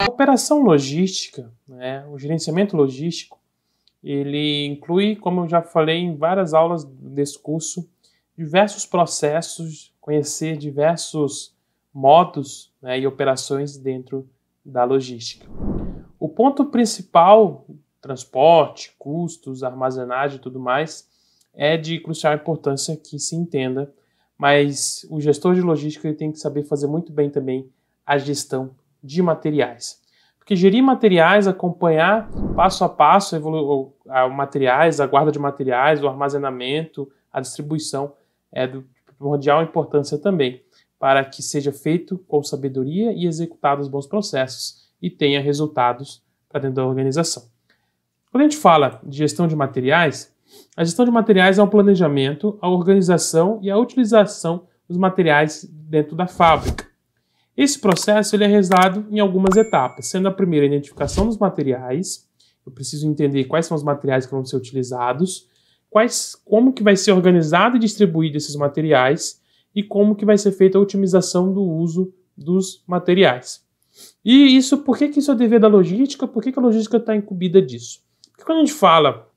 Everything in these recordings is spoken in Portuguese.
A operação logística, né, o gerenciamento logístico, ele inclui, como eu já falei em várias aulas desse curso, diversos processos, conhecer diversos modos né, e operações dentro da logística. O ponto principal, transporte, custos, armazenagem e tudo mais, é de crucial importância que se entenda, mas o gestor de logística ele tem que saber fazer muito bem também a gestão de materiais. Porque gerir materiais, acompanhar passo a passo evolu a materiais, a guarda de materiais, o armazenamento, a distribuição, é de primordial importância também, para que seja feito com sabedoria e executado os bons processos e tenha resultados para dentro da organização. Quando a gente fala de gestão de materiais, a gestão de materiais é o um planejamento, a organização e a utilização dos materiais dentro da fábrica. Esse processo ele é realizado em algumas etapas, sendo a primeira a identificação dos materiais. Eu preciso entender quais são os materiais que vão ser utilizados, quais, como que vai ser organizado e distribuído esses materiais e como que vai ser feita a otimização do uso dos materiais. E isso, por que, que isso é dever da logística? Por que, que a logística está incumbida disso? Porque quando a gente fala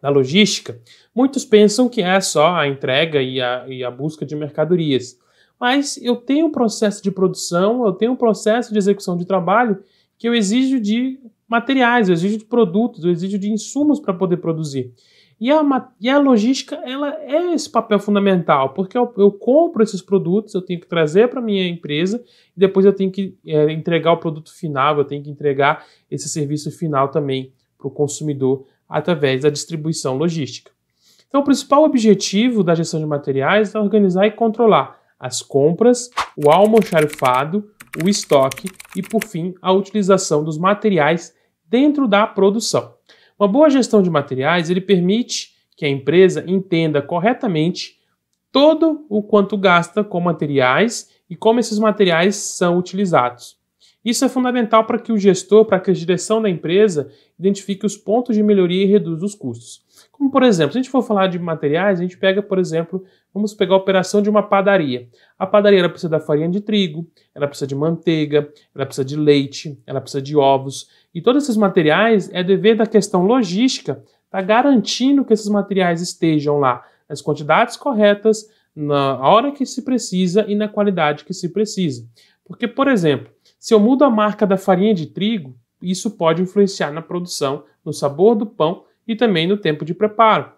da logística, muitos pensam que é só a entrega e a, e a busca de mercadorias mas eu tenho um processo de produção, eu tenho um processo de execução de trabalho que eu exijo de materiais, eu exijo de produtos, eu exijo de insumos para poder produzir. E a, e a, logística ela é esse papel fundamental, porque eu, eu compro esses produtos, eu tenho que trazer para minha empresa, e depois eu tenho que é, entregar o produto final, eu tenho que entregar esse serviço final também para o consumidor através da distribuição logística. Então, o principal objetivo da gestão de materiais é organizar e controlar as compras, o almoxarifado, o estoque e, por fim, a utilização dos materiais dentro da produção. Uma boa gestão de materiais ele permite que a empresa entenda corretamente todo o quanto gasta com materiais e como esses materiais são utilizados. Isso é fundamental para que o gestor, para que a direção da empresa identifique os pontos de melhoria e reduza os custos. Como, por exemplo, se a gente for falar de materiais, a gente pega, por exemplo, vamos pegar a operação de uma padaria. A padaria ela precisa da farinha de trigo, ela precisa de manteiga, ela precisa de leite, ela precisa de ovos. E todos esses materiais é dever da questão logística estar tá garantindo que esses materiais estejam lá nas quantidades corretas, na hora que se precisa e na qualidade que se precisa. Porque, por exemplo, se eu mudo a marca da farinha de trigo, isso pode influenciar na produção, no sabor do pão e também no tempo de preparo.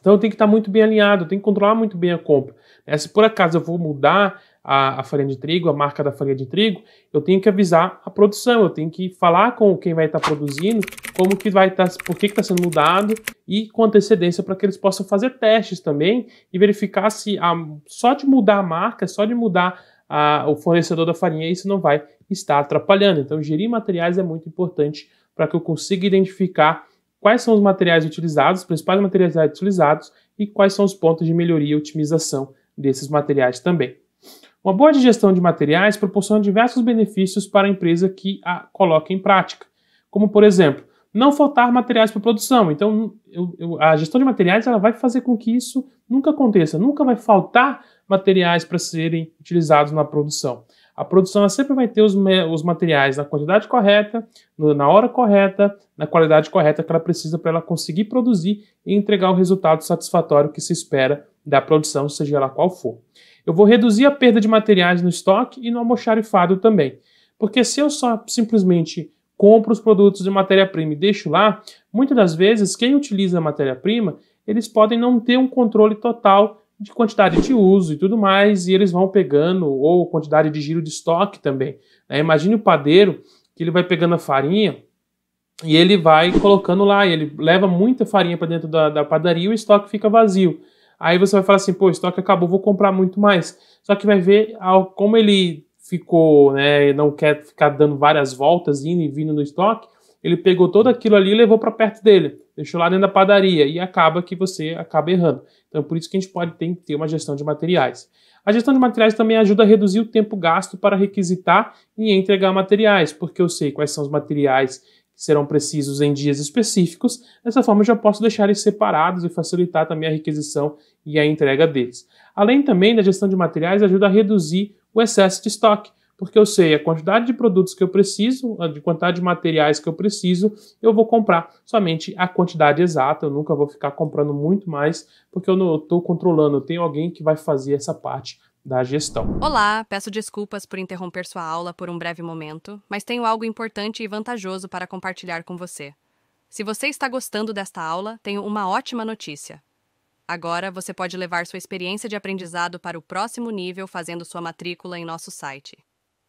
Então tem que estar muito bem alinhado, tem que controlar muito bem a compra. Né? Se por acaso eu vou mudar a, a, farinha de trigo, a marca da farinha de trigo, eu tenho que avisar a produção, eu tenho que falar com quem vai estar produzindo, como que vai estar, por que está sendo mudado e com antecedência para que eles possam fazer testes também e verificar se a, só de mudar a marca, só de mudar a, o fornecedor da farinha, isso não vai está atrapalhando. Então, gerir materiais é muito importante para que eu consiga identificar quais são os materiais utilizados, os principais materiais utilizados e quais são os pontos de melhoria e otimização desses materiais também. Uma boa digestão de materiais proporciona diversos benefícios para a empresa que a coloca em prática, como por exemplo, não faltar materiais para produção. Então, eu, eu, a gestão de materiais ela vai fazer com que isso nunca aconteça, nunca vai faltar materiais para serem utilizados na produção. A produção sempre vai ter os, os materiais na quantidade correta, no, na hora correta, na qualidade correta que ela precisa para ela conseguir produzir e entregar o resultado satisfatório que se espera da produção, seja ela qual for. Eu vou reduzir a perda de materiais no estoque e no almoxarifado também. Porque se eu só simplesmente compro os produtos de matéria-prima e deixo lá, muitas das vezes quem utiliza a matéria-prima, eles podem não ter um controle total de quantidade de uso e tudo mais, e eles vão pegando, ou quantidade de giro de estoque também. Né? Imagine o padeiro que ele vai pegando a farinha e ele vai colocando lá, ele leva muita farinha para dentro da, da padaria e o estoque fica vazio. Aí você vai falar assim, pô, o estoque acabou, vou comprar muito mais. Só que vai ver ao, como ele ficou, né, não quer ficar dando várias voltas, indo e vindo no estoque, ele pegou tudo aquilo ali e levou para perto dele deixou lá dentro da padaria e acaba que você acaba errando. Então, por isso que a gente pode ter, ter uma gestão de materiais. A gestão de materiais também ajuda a reduzir o tempo gasto para requisitar e entregar materiais, porque eu sei quais são os materiais que serão precisos em dias específicos. Dessa forma, eu já posso deixar eles separados e facilitar também a requisição e a entrega deles. Além também da gestão de materiais, ajuda a reduzir o excesso de estoque, porque eu sei a quantidade de produtos que eu preciso, a quantidade de materiais que eu preciso, eu vou comprar somente a quantidade exata, eu nunca vou ficar comprando muito mais, porque eu não estou controlando, eu tenho alguém que vai fazer essa parte da gestão. Olá, peço desculpas por interromper sua aula por um breve momento, mas tenho algo importante e vantajoso para compartilhar com você. Se você está gostando desta aula, tenho uma ótima notícia. Agora você pode levar sua experiência de aprendizado para o próximo nível fazendo sua matrícula em nosso site.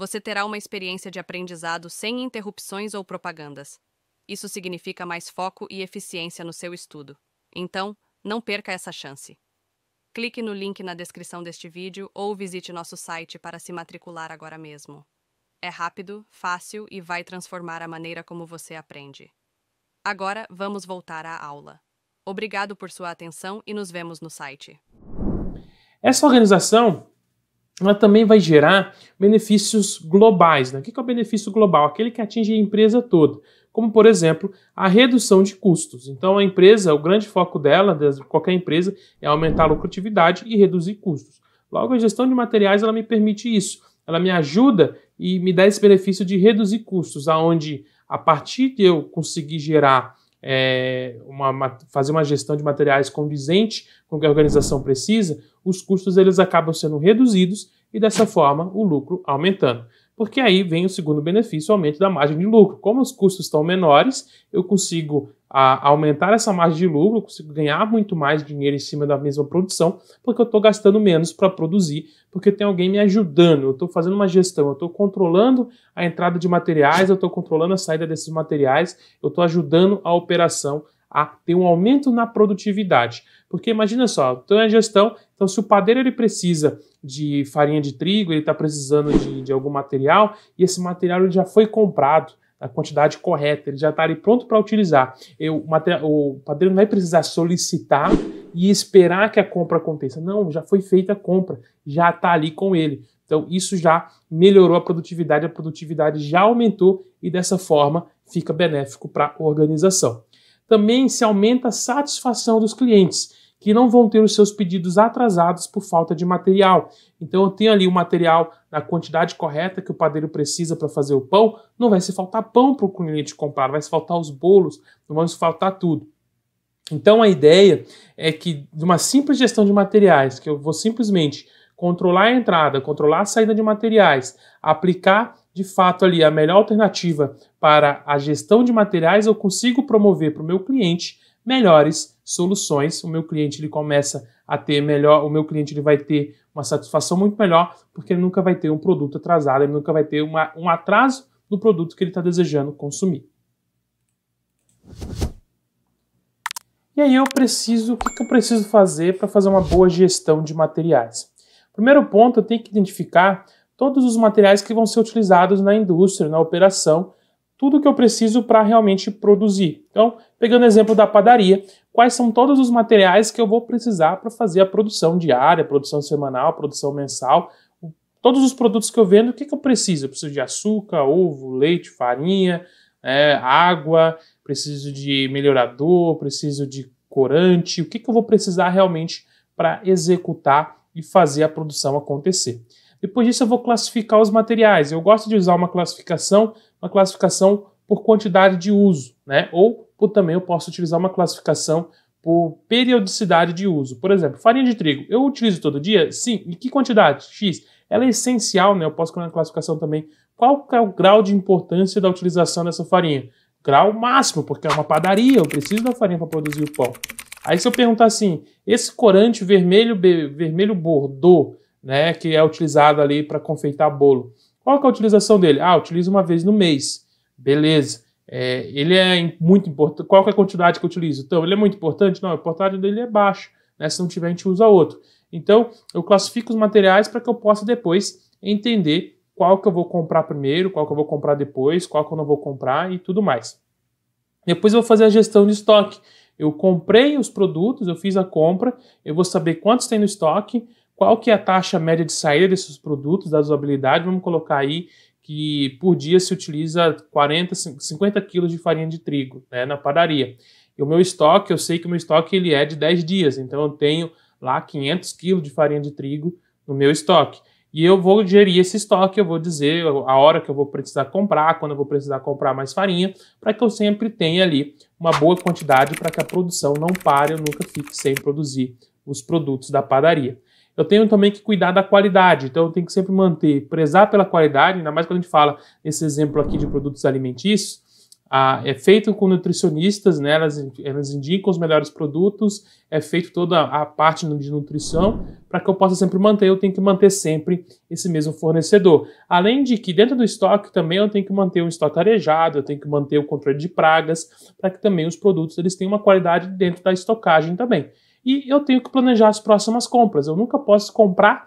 você terá uma experiência de aprendizado sem interrupções ou propagandas. Isso significa mais foco e eficiência no seu estudo. Então, não perca essa chance. Clique no link na descrição deste vídeo ou visite nosso site para se matricular agora mesmo. É rápido, fácil e vai transformar a maneira como você aprende. Agora, vamos voltar à aula. Obrigado por sua atenção e nos vemos no site. Essa organização ela também vai gerar benefícios globais. Né? O que é o benefício global? Aquele que atinge a empresa toda, como por exemplo a redução de custos. Então a empresa, o grande foco dela, de qualquer empresa, é aumentar a lucratividade e reduzir custos. Logo, a gestão de materiais ela me permite isso. Ela me ajuda e me dá esse benefício de reduzir custos, aonde a partir de eu conseguir gerar é, uma, fazer uma gestão de materiais condizente com o que a organização precisa, os custos eles acabam sendo reduzidos e dessa forma o lucro aumentando porque aí vem o segundo benefício, o aumento da margem de lucro. Como os custos estão menores, eu consigo a, ah, aumentar essa margem de lucro, eu consigo ganhar muito mais dinheiro em cima da mesma produção, porque eu estou gastando menos para produzir, porque tem alguém me ajudando, eu estou fazendo uma gestão, eu estou controlando a entrada de materiais, eu estou controlando a saída desses materiais, eu estou ajudando a operação a ter um aumento na produtividade. Porque imagina só, eu estou na gestão, então, se o padeiro ele precisa de farinha de trigo, ele está precisando de, de, algum material, e esse material ele já foi comprado na quantidade correta, ele já está ali pronto para utilizar. Eu, o, o padeiro não vai precisar solicitar e esperar que a compra aconteça. Não, já foi feita a compra, já está ali com ele. Então, isso já melhorou a produtividade, a produtividade já aumentou e dessa forma fica benéfico para a organização. Também se aumenta a satisfação dos clientes que não vão ter os seus pedidos atrasados por falta de material. Então eu tenho ali o material na quantidade correta que o padeiro precisa para fazer o pão, não vai se faltar pão para o cliente comprar, vai se faltar os bolos, não vai se faltar tudo. Então a ideia é que de uma simples gestão de materiais, que eu vou simplesmente controlar a entrada, controlar a saída de materiais, aplicar de fato ali a melhor alternativa para a gestão de materiais, eu consigo promover para o meu cliente melhores soluções. O meu cliente ele começa a ter melhor, o meu cliente ele vai ter uma satisfação muito melhor, porque ele nunca vai ter um produto atrasado, ele nunca vai ter uma, um atraso no produto que ele está desejando consumir. E aí eu preciso, o que, que eu preciso fazer para fazer uma boa gestão de materiais? Primeiro ponto, eu tenho que identificar todos os materiais que vão ser utilizados na indústria, na operação, tudo o que eu preciso para realmente produzir. Então, pegando o exemplo da padaria, quais são todos os materiais que eu vou precisar para fazer a produção diária, produção semanal, produção mensal, todos os produtos que eu vendo, o que, que eu preciso? Eu preciso de açúcar, ovo, leite, farinha, é, água, preciso de melhorador, preciso de corante, o que, que eu vou precisar realmente para executar e fazer a produção acontecer. Depois disso eu vou classificar os materiais. Eu gosto de usar uma classificação, uma classificação por quantidade de uso, né? Ou, ou também eu posso utilizar uma classificação por periodicidade de uso. Por exemplo, farinha de trigo. Eu utilizo todo dia? Sim. E que quantidade? X. Ela é essencial, né? Eu posso colocar na classificação também qual é o grau de importância da utilização dessa farinha. Grau máximo, porque é uma padaria, eu preciso da farinha para produzir o pão. Aí se eu perguntar assim, esse corante vermelho, vermelho bordô né, que é utilizado ali para confeitar bolo. Qual que é a utilização dele? Ah, utilizo uma vez no mês. Beleza. É, ele é muito importante. Qual é a quantidade que eu utilizo? Então, ele é muito importante? Não, a quantidade dele é baixa. Né? Se não tiver, a gente usa outro. Então, eu classifico os materiais para que eu possa depois entender qual que eu vou comprar primeiro, qual que eu vou comprar depois, qual que eu não vou comprar e tudo mais. Depois eu vou fazer a gestão de estoque. Eu comprei os produtos, eu fiz a compra, eu vou saber quantos tem no estoque, qual que é a taxa média de saída desses produtos, da usabilidade, vamos colocar aí que por dia se utiliza 40, 50 quilos de farinha de trigo né, na padaria. E o meu estoque, eu sei que o meu estoque ele é de 10 dias, então eu tenho lá 500 quilos de farinha de trigo no meu estoque. E eu vou gerir esse estoque, eu vou dizer a hora que eu vou precisar comprar, quando eu vou precisar comprar mais farinha, para que eu sempre tenha ali uma boa quantidade para que a produção não pare, eu nunca fique sem produzir os produtos da padaria eu tenho também que cuidar da qualidade. Então eu tenho que sempre manter, prezar pela qualidade, ainda mais quando a gente fala esse exemplo aqui de produtos alimentícios. Ah, é feito com nutricionistas, né? elas, elas indicam os melhores produtos, é feito toda a parte de nutrição, para que eu possa sempre manter, eu tenho que manter sempre esse mesmo fornecedor. Além de que dentro do estoque também eu tenho que manter o estoque arejado, eu tenho que manter o controle de pragas, para que também os produtos eles tenham uma qualidade dentro da estocagem também e eu tenho que planejar as próximas compras. Eu nunca posso comprar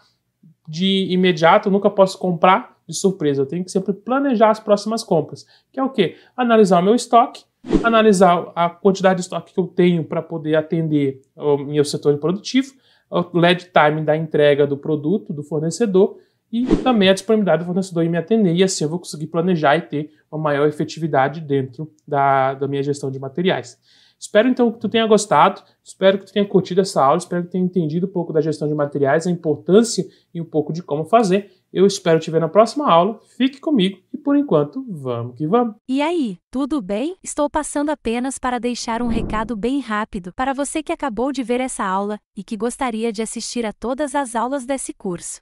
de imediato, eu nunca posso comprar de surpresa. Eu tenho que sempre planejar as próximas compras, que é o quê? Analisar o meu estoque, analisar a quantidade de estoque que eu tenho para poder atender o meu setor produtivo, o lead time da entrega do produto, do fornecedor e também a disponibilidade do fornecedor em me atender, e assim eu vou conseguir planejar e ter uma maior efetividade dentro da, da minha gestão de materiais. Espero então que tu tenha gostado, espero que tu tenha curtido essa aula, espero que tenha entendido um pouco da gestão de materiais, a importância e um pouco de como fazer. Eu espero te ver na próxima aula. Fique comigo e por enquanto, vamos que vamos. E aí, tudo bem? Estou passando apenas para deixar um recado bem rápido para você que acabou de ver essa aula e que gostaria de assistir a todas as aulas desse curso.